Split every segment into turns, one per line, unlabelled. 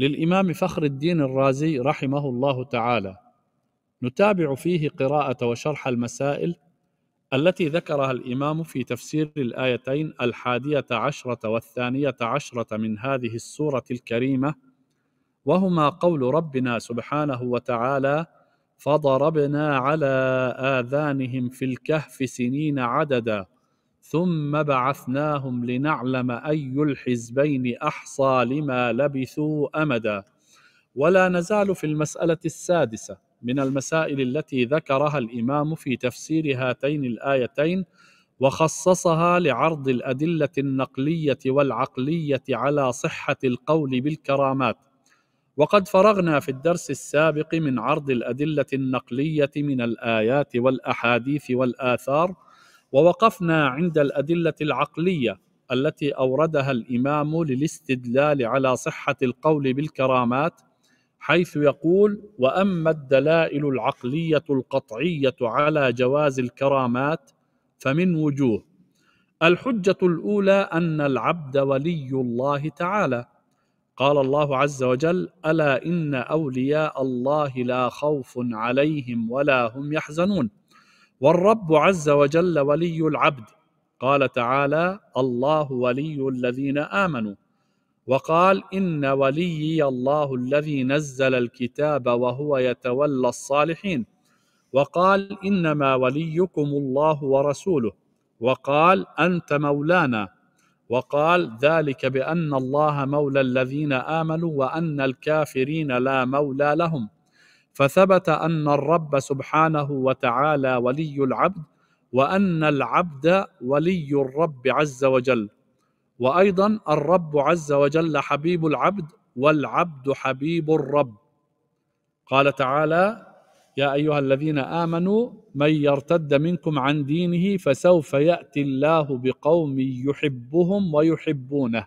للإمام فخر الدين الرازي رحمه الله تعالى نتابع فيه قراءة وشرح المسائل التي ذكرها الإمام في تفسير الآيتين الحادية عشرة والثانية عشرة من هذه السورة الكريمة وهما قول ربنا سبحانه وتعالى فضربنا على آذانهم في الكهف سنين عددا ثم بعثناهم لنعلم اي الحزبين احصى لما لبثوا امدا ولا نزال في المساله السادسه من المسائل التي ذكرها الامام في تفسير هاتين الايتين وخصصها لعرض الادله النقليه والعقليه على صحه القول بالكرامات وقد فرغنا في الدرس السابق من عرض الادله النقليه من الايات والاحاديث والاثار ووقفنا عند الادله العقليه التي اوردها الامام للاستدلال على صحه القول بالكرامات حيث يقول واما الدلائل العقليه القطعيه على جواز الكرامات فمن وجوه الحجه الاولى ان العبد ولي الله تعالى قال الله عز وجل الا ان اولياء الله لا خوف عليهم ولا هم يحزنون والرب عز وجل ولي العبد قال تعالى الله ولي الذين امنوا وقال ان وليي الله الذي نزل الكتاب وهو يتولى الصالحين وقال انما وليكم الله ورسوله وقال انت مولانا وقال ذلك بان الله مولى الذين امنوا وان الكافرين لا مولى لهم فثبت ان الرب سبحانه وتعالى ولي العبد وان العبد ولي الرب عز وجل وايضا الرب عز وجل حبيب العبد والعبد حبيب الرب قال تعالى يا ايها الذين امنوا من يرتد منكم عن دينه فسوف ياتي الله بقوم يحبهم ويحبونه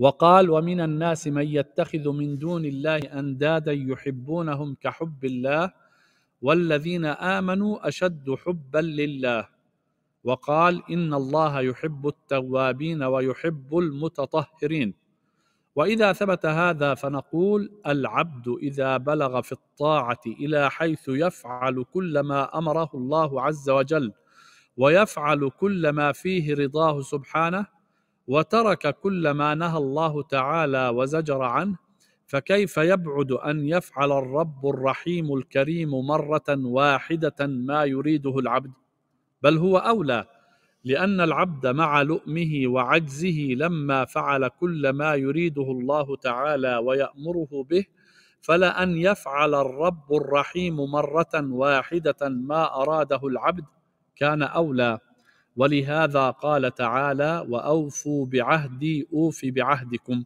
وقال ومن الناس من يتخذ من دون الله اندادا يحبونهم كحب الله والذين امنوا اشد حبا لله وقال ان الله يحب التوابين ويحب المتطهرين واذا ثبت هذا فنقول العبد اذا بلغ في الطاعه الى حيث يفعل كل ما امره الله عز وجل ويفعل كل ما فيه رضاه سبحانه وترك كل ما نهى الله تعالى وزجر عنه فكيف يبعد ان يفعل الرب الرحيم الكريم مره واحده ما يريده العبد بل هو اولى لان العبد مع لؤمه وعجزه لما فعل كل ما يريده الله تعالى ويامره به فلا ان يفعل الرب الرحيم مره واحده ما اراده العبد كان اولى ولهذا قال تعالى واوفوا بعهدي اوفي بعهدكم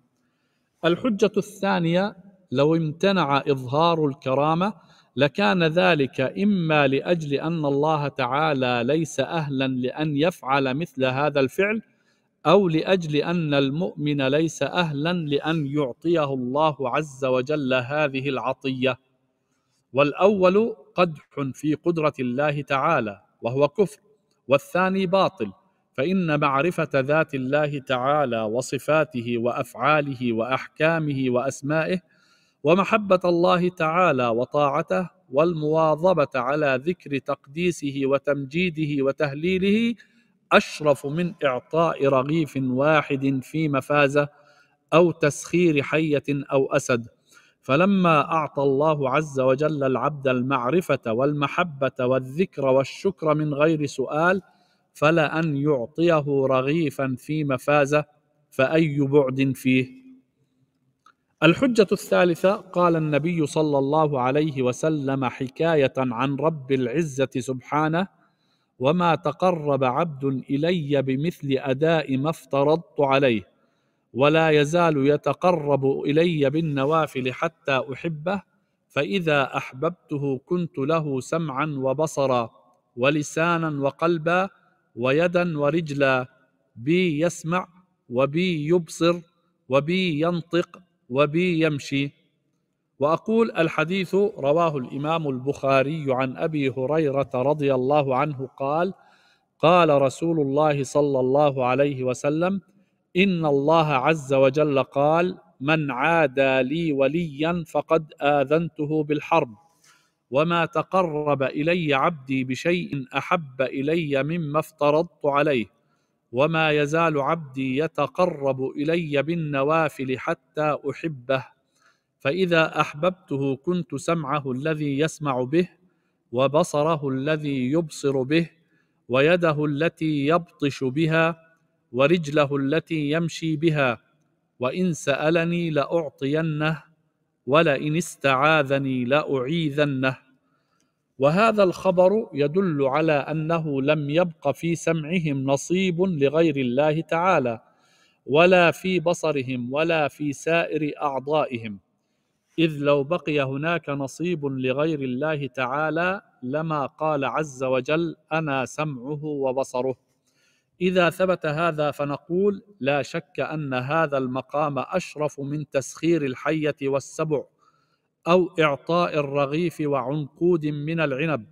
الحجه الثانيه لو امتنع اظهار الكرامه لكان ذلك اما لاجل ان الله تعالى ليس اهلا لان يفعل مثل هذا الفعل او لاجل ان المؤمن ليس اهلا لان يعطيه الله عز وجل هذه العطيه والاول قدح في قدره الله تعالى وهو كفر والثاني باطل فان معرفه ذات الله تعالى وصفاته وافعاله واحكامه واسمائه ومحبه الله تعالى وطاعته والمواظبه على ذكر تقديسه وتمجيده وتهليله اشرف من اعطاء رغيف واحد في مفازه او تسخير حيه او اسد فلما اعطى الله عز وجل العبد المعرفه والمحبه والذكر والشكر من غير سؤال فلا ان يعطيه رغيفا في مفازه فاي بعد فيه الحجه الثالثه قال النبي صلى الله عليه وسلم حكايه عن رب العزه سبحانه وما تقرب عبد الي بمثل اداء ما افترضت عليه ولا يزال يتقرب الي بالنوافل حتى احبه فاذا احببته كنت له سمعا وبصرا ولسانا وقلبا ويدا ورجلا بي يسمع وبي يبصر وبي ينطق وبي يمشي واقول الحديث رواه الامام البخاري عن ابي هريره رضي الله عنه قال قال رسول الله صلى الله عليه وسلم ان الله عز وجل قال من عادى لي وليا فقد اذنته بالحرب وما تقرب الي عبدي بشيء احب الي مما افترضت عليه وما يزال عبدي يتقرب الي بالنوافل حتى احبه فاذا احببته كنت سمعه الذي يسمع به وبصره الذي يبصر به ويده التي يبطش بها ورجله التي يمشي بها وان سالني لاعطينه ولئن استعاذني لاعيذنه وهذا الخبر يدل على انه لم يبق في سمعهم نصيب لغير الله تعالى ولا في بصرهم ولا في سائر اعضائهم اذ لو بقي هناك نصيب لغير الله تعالى لما قال عز وجل انا سمعه وبصره اذا ثبت هذا فنقول لا شك ان هذا المقام اشرف من تسخير الحيه والسبع او اعطاء الرغيف وعنقود من العنب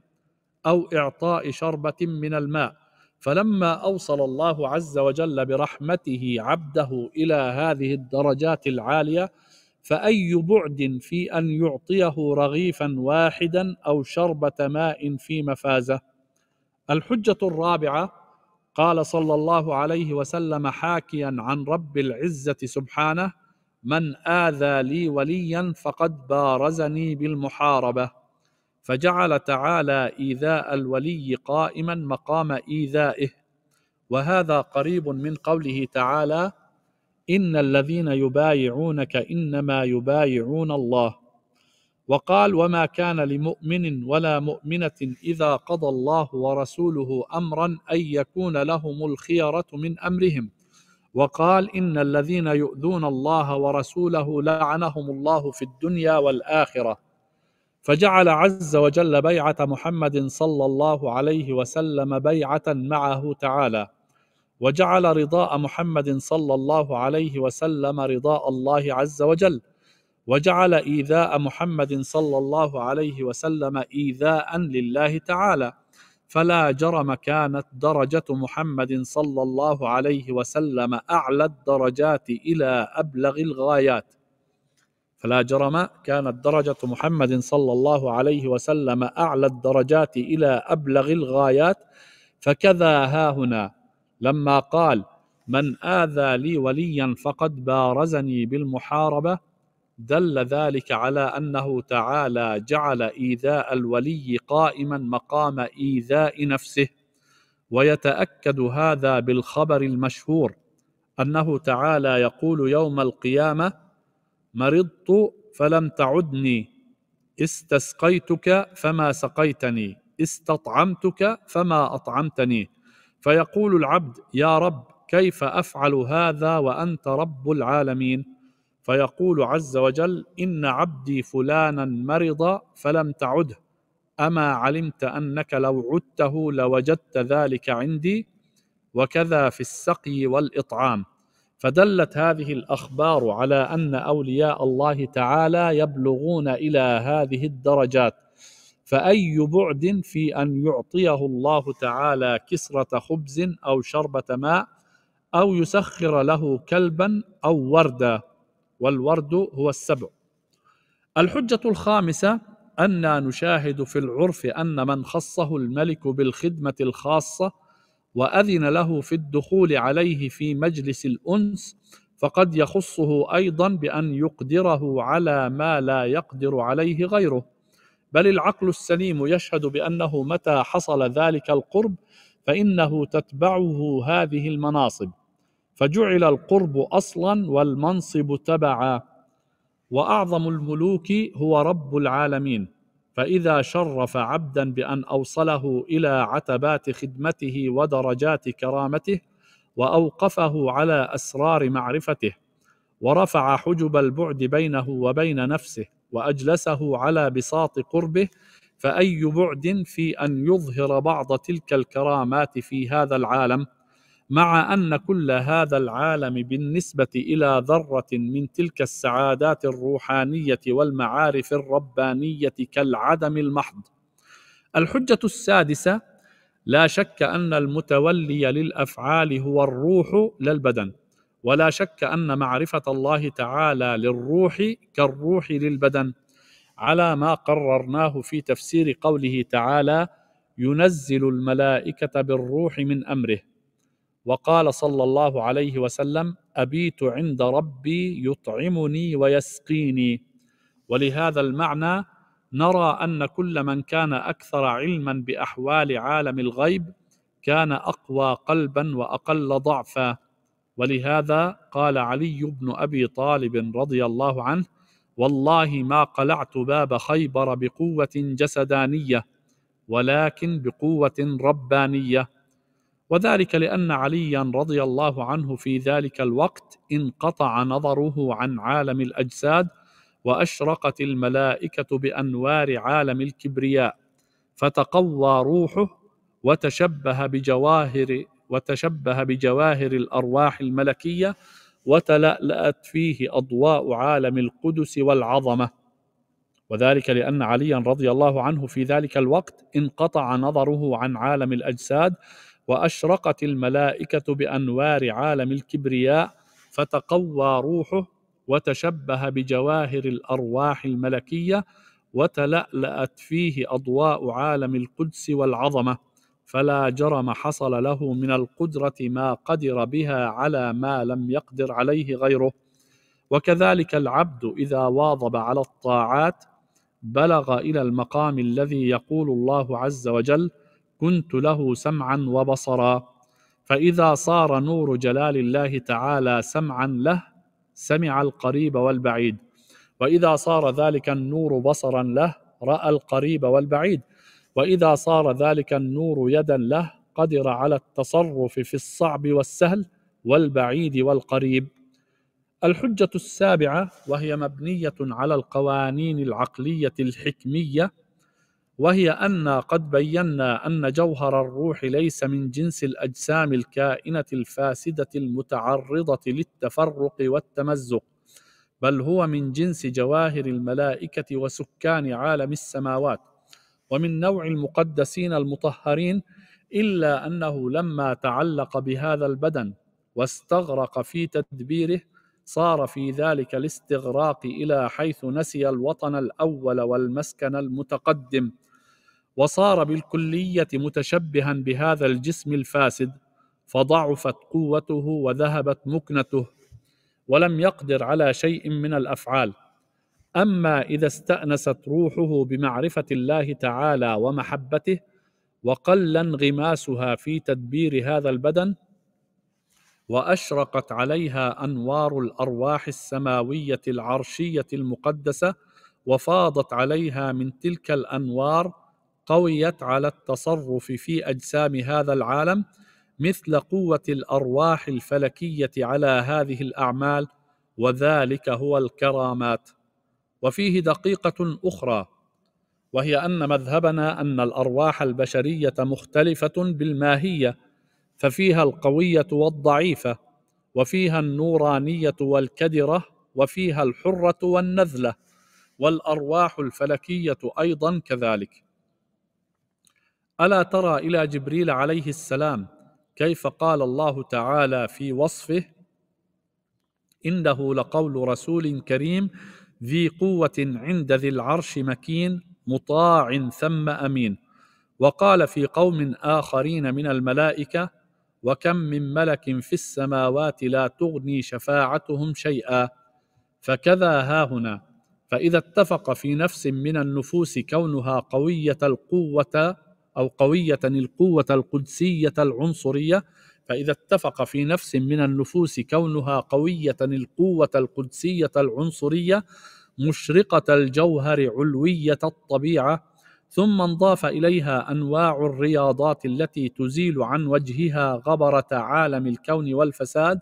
او اعطاء شربه من الماء فلما اوصل الله عز وجل برحمته عبده الى هذه الدرجات العاليه فاي بعد في ان يعطيه رغيفا واحدا او شربه ماء في مفازه الحجه الرابعه قال صلى الله عليه وسلم حاكيا عن رب العزة سبحانه من آذى لي وليا فقد بارزني بالمحاربة فجعل تعالى إيذاء الولي قائما مقام إيذائه وهذا قريب من قوله تعالى إن الذين يبايعونك إنما يبايعون الله وقال وما كان لمؤمن ولا مؤمنة إذا قضى الله ورسوله أمرا أن يكون لهم الخيرة من أمرهم وقال إن الذين يؤذون الله ورسوله لعنهم الله في الدنيا والآخرة فجعل عز وجل بيعة محمد صلى الله عليه وسلم بيعة معه تعالى وجعل رضاء محمد صلى الله عليه وسلم رضاء الله عز وجل وجعل إيذاء محمد صلى الله عليه وسلم إيذاء لله تعالى فلا جرم كانت درجة محمد صلى الله عليه وسلم أعلى الدرجات إلى أبلغ الغايات فلا جرم كانت درجة محمد صلى الله عليه وسلم أعلى الدرجات إلى أبلغ الغايات فكذا ها هنا لما قال من آذى لي وليا فقد بارزني بالمحاربة دل ذلك على انه تعالى جعل ايذاء الولي قائما مقام ايذاء نفسه ويتاكد هذا بالخبر المشهور انه تعالى يقول يوم القيامه مرضت فلم تعدني استسقيتك فما سقيتني استطعمتك فما اطعمتني فيقول العبد يا رب كيف افعل هذا وانت رب العالمين فيقول عز وجل ان عبدي فلانا مرض فلم تعده اما علمت انك لو عدته لوجدت ذلك عندي وكذا في السقي والاطعام فدلت هذه الاخبار على ان اولياء الله تعالى يبلغون الى هذه الدرجات فاي بعد في ان يعطيه الله تعالى كسره خبز او شربه ماء او يسخر له كلبا او وردا والورد هو السبع الحجة الخامسة أن نشاهد في العرف أن من خصه الملك بالخدمة الخاصة وأذن له في الدخول عليه في مجلس الأنس فقد يخصه أيضا بأن يقدره على ما لا يقدر عليه غيره بل العقل السليم يشهد بأنه متى حصل ذلك القرب فإنه تتبعه هذه المناصب فجعل القرب اصلا والمنصب تبعا واعظم الملوك هو رب العالمين فاذا شرف عبدا بان اوصله الى عتبات خدمته ودرجات كرامته واوقفه على اسرار معرفته ورفع حجب البعد بينه وبين نفسه واجلسه على بساط قربه فاي بعد في ان يظهر بعض تلك الكرامات في هذا العالم مع ان كل هذا العالم بالنسبه الى ذره من تلك السعادات الروحانيه والمعارف الربانيه كالعدم المحض الحجه السادسه لا شك ان المتولي للافعال هو الروح لا البدن ولا شك ان معرفه الله تعالى للروح كالروح للبدن على ما قررناه في تفسير قوله تعالى ينزل الملائكه بالروح من امره وقال صلى الله عليه وسلم أبيت عند ربي يطعمني ويسقيني ولهذا المعنى نرى أن كل من كان أكثر علما بأحوال عالم الغيب كان أقوى قلبا وأقل ضعفا ولهذا قال علي بن أبي طالب رضي الله عنه والله ما قلعت باب خيبر بقوة جسدانية ولكن بقوة ربانية وذلك لان عليا رضي الله عنه في ذلك الوقت انقطع نظره عن عالم الاجساد واشرقت الملائكه بانوار عالم الكبرياء فتقوى روحه وتشبه بجواهر وتشبه بجواهر الارواح الملكيه وتلألأت فيه اضواء عالم القدس والعظمه وذلك لان عليا رضي الله عنه في ذلك الوقت انقطع نظره عن عالم الاجساد واشرقت الملائكه بانوار عالم الكبرياء فتقوى روحه وتشبه بجواهر الارواح الملكيه وتلالات فيه اضواء عالم القدس والعظمه فلا جرم حصل له من القدره ما قدر بها على ما لم يقدر عليه غيره وكذلك العبد اذا واظب على الطاعات بلغ الى المقام الذي يقول الله عز وجل كنت له سمعا وبصرا فاذا صار نور جلال الله تعالى سمعا له سمع القريب والبعيد واذا صار ذلك النور بصرا له راى القريب والبعيد واذا صار ذلك النور يدا له قدر على التصرف في الصعب والسهل والبعيد والقريب الحجه السابعه وهي مبنيه على القوانين العقليه الحكميه وهي أن قد بينا أن جوهر الروح ليس من جنس الأجسام الكائنة الفاسدة المتعرضة للتفرق والتمزق بل هو من جنس جواهر الملائكة وسكان عالم السماوات ومن نوع المقدسين المطهرين إلا أنه لما تعلق بهذا البدن واستغرق في تدبيره صار في ذلك الاستغراق الى حيث نسي الوطن الاول والمسكن المتقدم وصار بالكليه متشبها بهذا الجسم الفاسد فضعفت قوته وذهبت مكنته ولم يقدر على شيء من الافعال اما اذا استانست روحه بمعرفه الله تعالى ومحبته وقل انغماسها في تدبير هذا البدن واشرقت عليها انوار الارواح السماويه العرشيه المقدسه وفاضت عليها من تلك الانوار قويت على التصرف في اجسام هذا العالم مثل قوه الارواح الفلكيه على هذه الاعمال وذلك هو الكرامات وفيه دقيقه اخرى وهي ان مذهبنا ان الارواح البشريه مختلفه بالماهيه ففيها القويه والضعيفه وفيها النورانيه والكدره وفيها الحره والنذله والارواح الفلكيه ايضا كذلك الا ترى الى جبريل عليه السلام كيف قال الله تعالى في وصفه انه لقول رسول كريم ذي قوه عند ذي العرش مكين مطاع ثم امين وقال في قوم اخرين من الملائكه وكم من ملك في السماوات لا تغني شفاعتهم شيئا فكذا ها هنا فاذا اتفق في نفس من النفوس كونها قويه القوه أو قوية القوة القدسية العنصرية فإذا اتفق في نفس من النفوس كونها قوية القوة القدسية العنصرية مشرقة الجوهر علوية الطبيعة ثم انضاف إليها أنواع الرياضات التي تزيل عن وجهها غبرة عالم الكون والفساد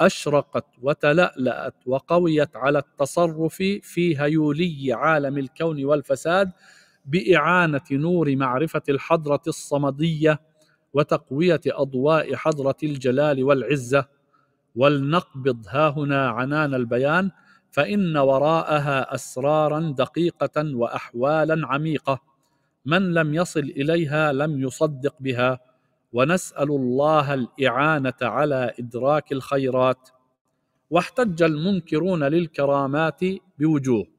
أشرقت وتلألأت وقويت على التصرف في هيولي عالم الكون والفساد باعانه نور معرفه الحضره الصمديه وتقويه اضواء حضره الجلال والعزه ولنقبض هاهنا عنان البيان فان وراءها اسرارا دقيقه واحوالا عميقه من لم يصل اليها لم يصدق بها ونسال الله الاعانه على ادراك الخيرات واحتج المنكرون للكرامات بوجوه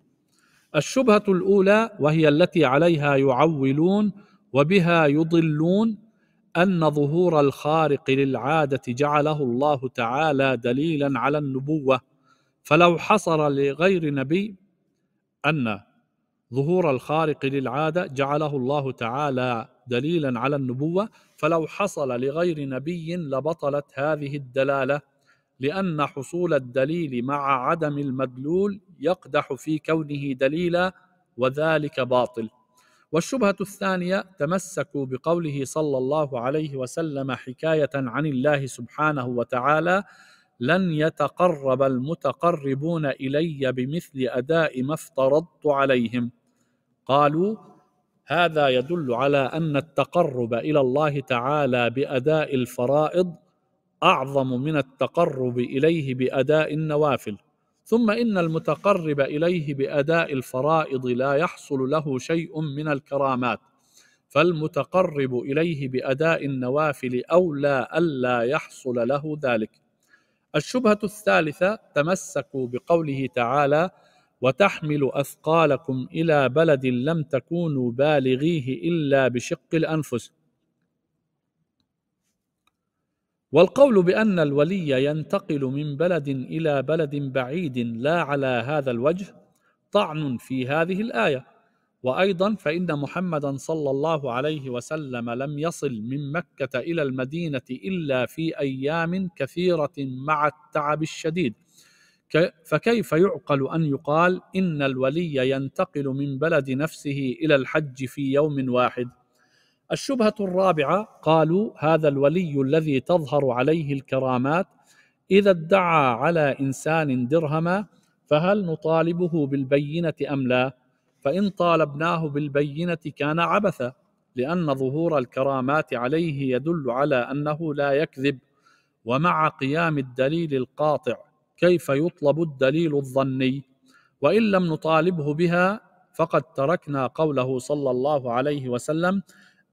الشبهه الاولى وهي التي عليها يعولون وبها يضلون ان ظهور الخارق للعاده جعله الله تعالى دليلا على النبوه فلو حصر لغير نبي ان ظهور الخارق للعاده جعله الله تعالى دليلا على النبوه فلو حصل لغير نبي لبطلت هذه الدلاله لأن حصول الدليل مع عدم المدلول يقدح في كونه دليلا وذلك باطل والشبهة الثانية تمسكوا بقوله صلى الله عليه وسلم حكاية عن الله سبحانه وتعالى لن يتقرب المتقربون إلي بمثل أداء ما افترضت عليهم قالوا هذا يدل على أن التقرب إلى الله تعالى بأداء الفرائض اعظم من التقرب اليه باداء النوافل ثم ان المتقرب اليه باداء الفرائض لا يحصل له شيء من الكرامات فالمتقرب اليه باداء النوافل اولى الا يحصل له ذلك الشبهه الثالثه تمسكوا بقوله تعالى وتحمل اثقالكم الى بلد لم تكونوا بالغيه الا بشق الانفس والقول بان الولي ينتقل من بلد الى بلد بعيد لا على هذا الوجه طعن في هذه الايه وايضا فان محمدا صلى الله عليه وسلم لم يصل من مكه الى المدينه الا في ايام كثيره مع التعب الشديد فكيف يعقل ان يقال ان الولي ينتقل من بلد نفسه الى الحج في يوم واحد الشبهة الرابعة قالوا هذا الولي الذي تظهر عليه الكرامات إذا ادعى على إنسان درهما فهل نطالبه بالبينة أم لا؟ فإن طالبناه بالبينة كان عبثا لأن ظهور الكرامات عليه يدل على أنه لا يكذب ومع قيام الدليل القاطع كيف يطلب الدليل الظني؟ وإن لم نطالبه بها فقد تركنا قوله صلى الله عليه وسلم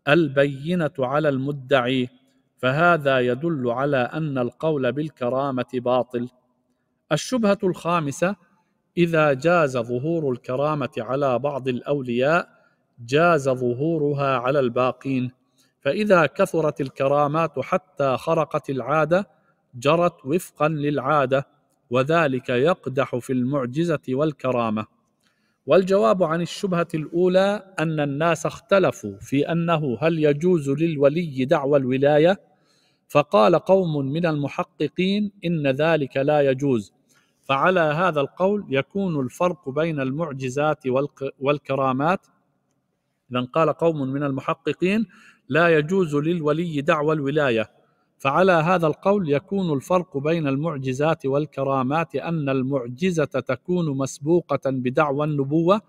البينه على المدعي فهذا يدل على ان القول بالكرامه باطل الشبهه الخامسه اذا جاز ظهور الكرامه على بعض الاولياء جاز ظهورها على الباقين فاذا كثرت الكرامات حتى خرقت العاده جرت وفقا للعاده وذلك يقدح في المعجزه والكرامه والجواب عن الشبهة الأولى أن الناس اختلفوا في أنه هل يجوز للولي دعوى الولاية فقال قوم من المحققين إن ذلك لا يجوز فعلى هذا القول يكون الفرق بين المعجزات والكرامات إذا قال قوم من المحققين لا يجوز للولي دعوى الولاية فعلى هذا القول يكون الفرق بين المعجزات والكرامات ان المعجزه تكون مسبوقه بدعوى النبوه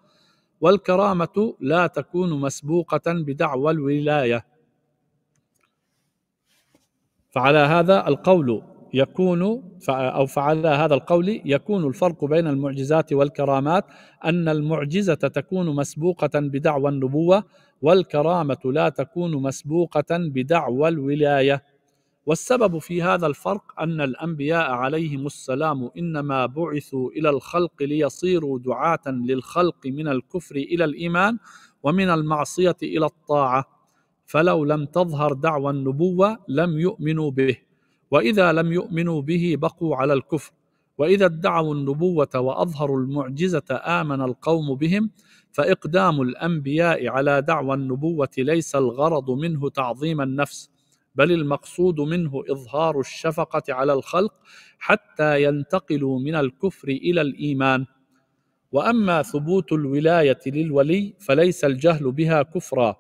والكرامه لا تكون مسبوقه بدعوى الولايه فعلى هذا القول يكون او فعلى هذا القول يكون الفرق بين المعجزات والكرامات ان المعجزه تكون مسبوقه بدعوى النبوه والكرامه لا تكون مسبوقه بدعوى الولايه والسبب في هذا الفرق أن الأنبياء عليهم السلام إنما بعثوا إلى الخلق ليصيروا دعاة للخلق من الكفر إلى الإيمان ومن المعصية إلى الطاعة فلو لم تظهر دعوى النبوة لم يؤمنوا به وإذا لم يؤمنوا به بقوا على الكفر وإذا ادعوا النبوة وأظهروا المعجزة آمن القوم بهم فإقدام الأنبياء على دعوى النبوة ليس الغرض منه تعظيم النفس بل المقصود منه اظهار الشفقه على الخلق حتى ينتقلوا من الكفر الى الايمان واما ثبوت الولايه للولي فليس الجهل بها كفرا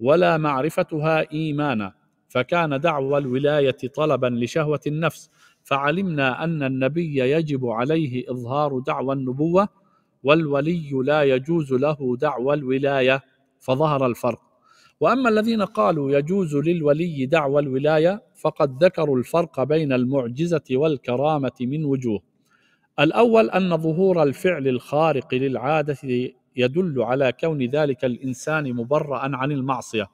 ولا معرفتها ايمانا فكان دعوى الولايه طلبا لشهوه النفس فعلمنا ان النبي يجب عليه اظهار دعوى النبوه والولي لا يجوز له دعوى الولايه فظهر الفرق واما الذين قالوا يجوز للولي دعوى الولايه فقد ذكروا الفرق بين المعجزه والكرامه من وجوه الاول ان ظهور الفعل الخارق للعاده يدل على كون ذلك الانسان مبرأ عن المعصيه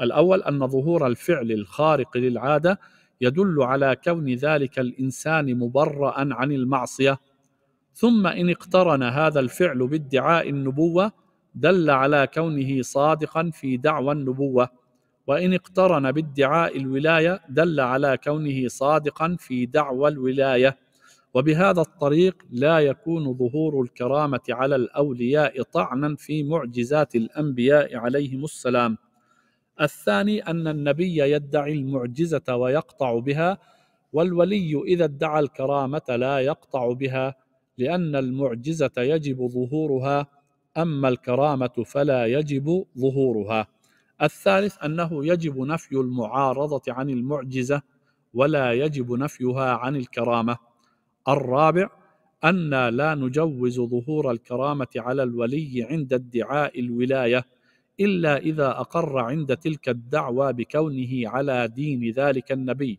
الاول ان ظهور الفعل الخارق للعاده يدل على كون ذلك الانسان مبرأ عن المعصيه ثم ان اقترن هذا الفعل بادعاء النبوه دل على كونه صادقا في دعوى النبوه وان اقترن بادعاء الولايه دل على كونه صادقا في دعوى الولايه وبهذا الطريق لا يكون ظهور الكرامه على الاولياء طعنا في معجزات الانبياء عليهم السلام الثاني ان النبي يدعي المعجزه ويقطع بها والولي اذا ادعى الكرامه لا يقطع بها لان المعجزه يجب ظهورها اما الكرامه فلا يجب ظهورها الثالث انه يجب نفي المعارضه عن المعجزه ولا يجب نفيها عن الكرامه الرابع أن لا نجوز ظهور الكرامة على الولي عند ادعاء الولاية إلا إذا أقر عند تلك الدعوى بكونه على دين ذلك النبي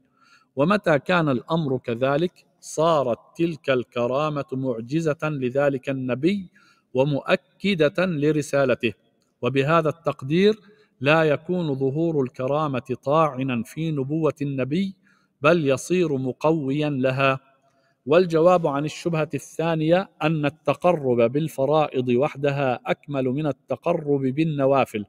ومتى كان الأمر كذلك صارت تلك الكرامة معجزة لذلك النبي ومؤكده لرسالته وبهذا التقدير لا يكون ظهور الكرامه طاعنا في نبوه النبي بل يصير مقويا لها والجواب عن الشبهه الثانيه ان التقرب بالفرائض وحدها اكمل من التقرب بالنوافل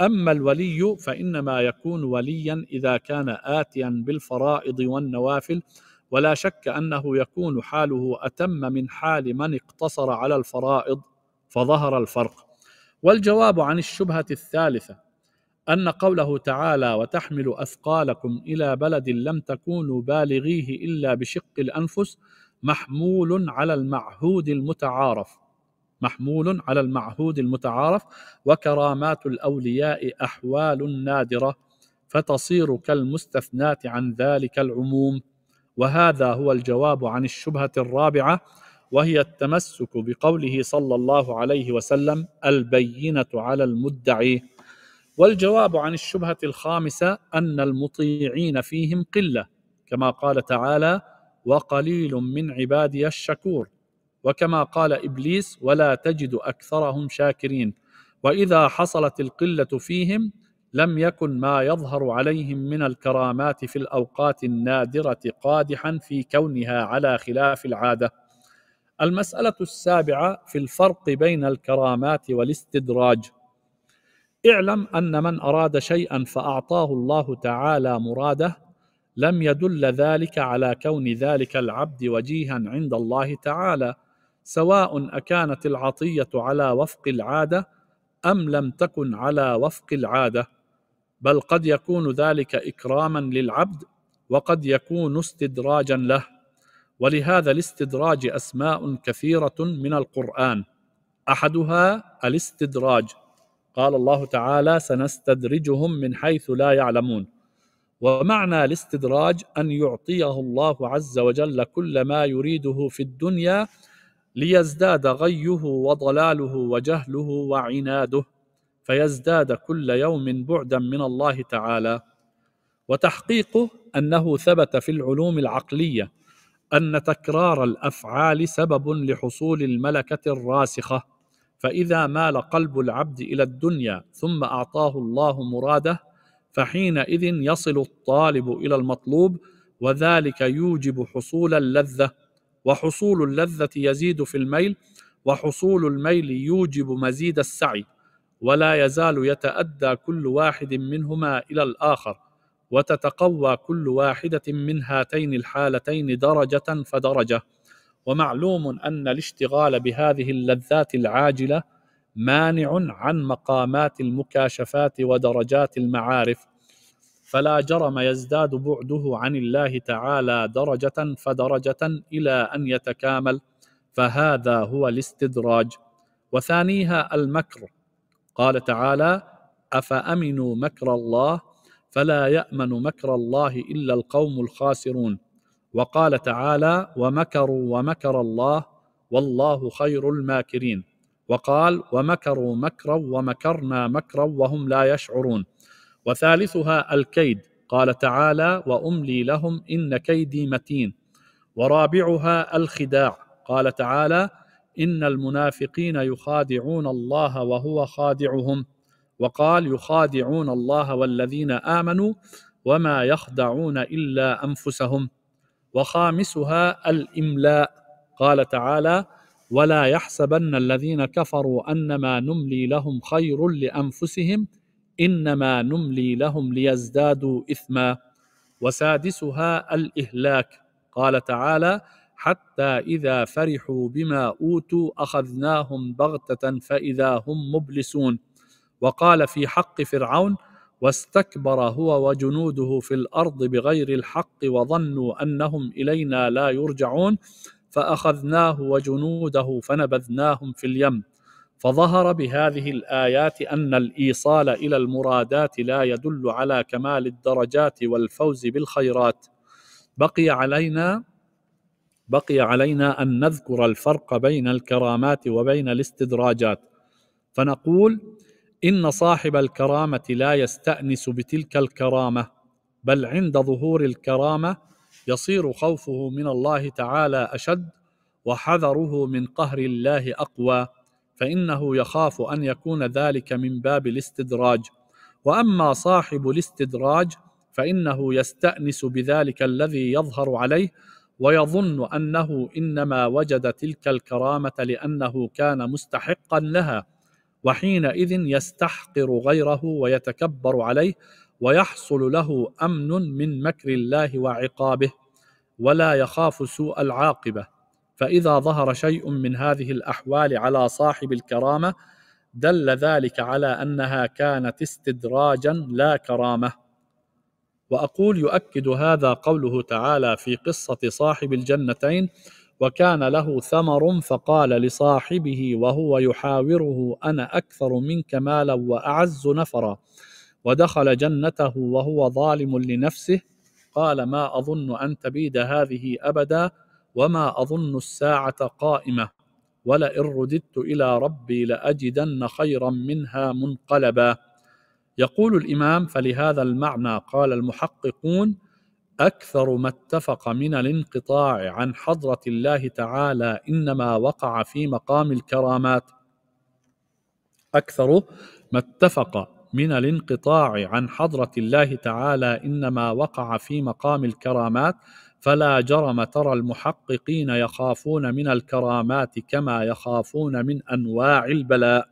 اما الولي فانما يكون وليا اذا كان اتيا بالفرائض والنوافل ولا شك انه يكون حاله اتم من حال من اقتصر على الفرائض فظهر الفرق والجواب عن الشبهه الثالثه ان قوله تعالى وتحمل اثقالكم الى بلد لم تكونوا بالغيه الا بشق الانفس محمول على المعهود المتعارف محمول على المعهود المتعارف وكرامات الاولياء احوال نادره فتصير كالمستثناه عن ذلك العموم وهذا هو الجواب عن الشبهة الرابعة وهي التمسك بقوله صلى الله عليه وسلم البينة على المدعي والجواب عن الشبهة الخامسة أن المطيعين فيهم قلة كما قال تعالى وقليل من عبادي الشكور وكما قال إبليس ولا تجد أكثرهم شاكرين وإذا حصلت القلة فيهم لم يكن ما يظهر عليهم من الكرامات في الاوقات النادره قادحا في كونها على خلاف العاده المساله السابعه في الفرق بين الكرامات والاستدراج اعلم ان من اراد شيئا فاعطاه الله تعالى مراده لم يدل ذلك على كون ذلك العبد وجيها عند الله تعالى سواء اكانت العطيه على وفق العاده ام لم تكن على وفق العاده بل قد يكون ذلك اكراما للعبد وقد يكون استدراجا له ولهذا الاستدراج اسماء كثيره من القران احدها الاستدراج قال الله تعالى سنستدرجهم من حيث لا يعلمون ومعنى الاستدراج ان يعطيه الله عز وجل كل ما يريده في الدنيا ليزداد غيه وضلاله وجهله وعناده فيزداد كل يوم بعدا من الله تعالى وتحقيقه انه ثبت في العلوم العقليه ان تكرار الافعال سبب لحصول الملكه الراسخه فاذا مال قلب العبد الى الدنيا ثم اعطاه الله مراده فحينئذ يصل الطالب الى المطلوب وذلك يوجب حصول اللذه وحصول اللذه يزيد في الميل وحصول الميل يوجب مزيد السعي ولا يزال يتأدى كل واحد منهما إلى الآخر وتتقوى كل واحدة من هاتين الحالتين درجة فدرجة ومعلوم أن الاشتغال بهذه اللذات العاجلة مانع عن مقامات المكاشفات ودرجات المعارف فلا جرم يزداد بعده عن الله تعالى درجة فدرجة إلى أن يتكامل فهذا هو الاستدراج وثانيها المكر قال تعالى افامنوا مكر الله فلا يامن مكر الله الا القوم الخاسرون وقال تعالى ومكروا ومكر الله والله خير الماكرين وقال ومكروا مكرا ومكرنا مكرا وهم لا يشعرون وثالثها الكيد قال تعالى واملي لهم ان كيدي متين ورابعها الخداع قال تعالى إن المنافقين يخادعون الله وهو خادعهم وقال يخادعون الله والذين آمنوا وما يخدعون إلا أنفسهم وخامسها الإملاء قال تعالى ولا يحسبن الذين كفروا أنما نملي لهم خير لأنفسهم إنما نملي لهم ليزدادوا إثما وسادسها الإهلاك قال تعالى حتى إذا فرحوا بما أوتوا أخذناهم بغتة فإذا هم مبلسون وقال في حق فرعون واستكبر هو وجنوده في الأرض بغير الحق وظنوا أنهم إلينا لا يرجعون فأخذناه وجنوده فنبذناهم في اليم فظهر بهذه الآيات أن الإيصال إلى المرادات لا يدل على كمال الدرجات والفوز بالخيرات بقي علينا بقي علينا ان نذكر الفرق بين الكرامات وبين الاستدراجات فنقول ان صاحب الكرامه لا يستانس بتلك الكرامه بل عند ظهور الكرامه يصير خوفه من الله تعالى اشد وحذره من قهر الله اقوى فانه يخاف ان يكون ذلك من باب الاستدراج واما صاحب الاستدراج فانه يستانس بذلك الذي يظهر عليه ويظن انه انما وجد تلك الكرامه لانه كان مستحقا لها وحينئذ يستحقر غيره ويتكبر عليه ويحصل له امن من مكر الله وعقابه ولا يخاف سوء العاقبه فاذا ظهر شيء من هذه الاحوال على صاحب الكرامه دل ذلك على انها كانت استدراجا لا كرامه واقول يؤكد هذا قوله تعالى في قصه صاحب الجنتين وكان له ثمر فقال لصاحبه وهو يحاوره انا اكثر منك مالا واعز نفرا ودخل جنته وهو ظالم لنفسه قال ما اظن ان تبيد هذه ابدا وما اظن الساعه قائمه ولئن رددت الى ربي لاجدن خيرا منها منقلبا يقول الامام فلهذا المعنى قال المحققون اكثر ما اتفق من الانقطاع عن حضره الله تعالى انما وقع في مقام الكرامات اكثر ما اتفق من الانقطاع عن حضره الله تعالى انما وقع في مقام الكرامات فلا جرم ترى المحققين يخافون من الكرامات كما يخافون من انواع البلاء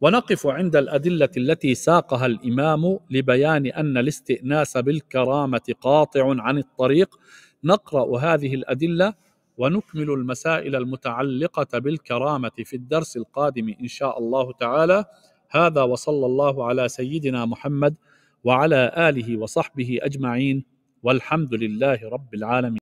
ونقف عند الادله التي ساقها الامام لبيان ان الاستئناس بالكرامه قاطع عن الطريق نقرا هذه الادله ونكمل المسائل المتعلقه بالكرامه في الدرس القادم ان شاء الله تعالى هذا وصلى الله على سيدنا محمد وعلى اله وصحبه اجمعين والحمد لله رب العالمين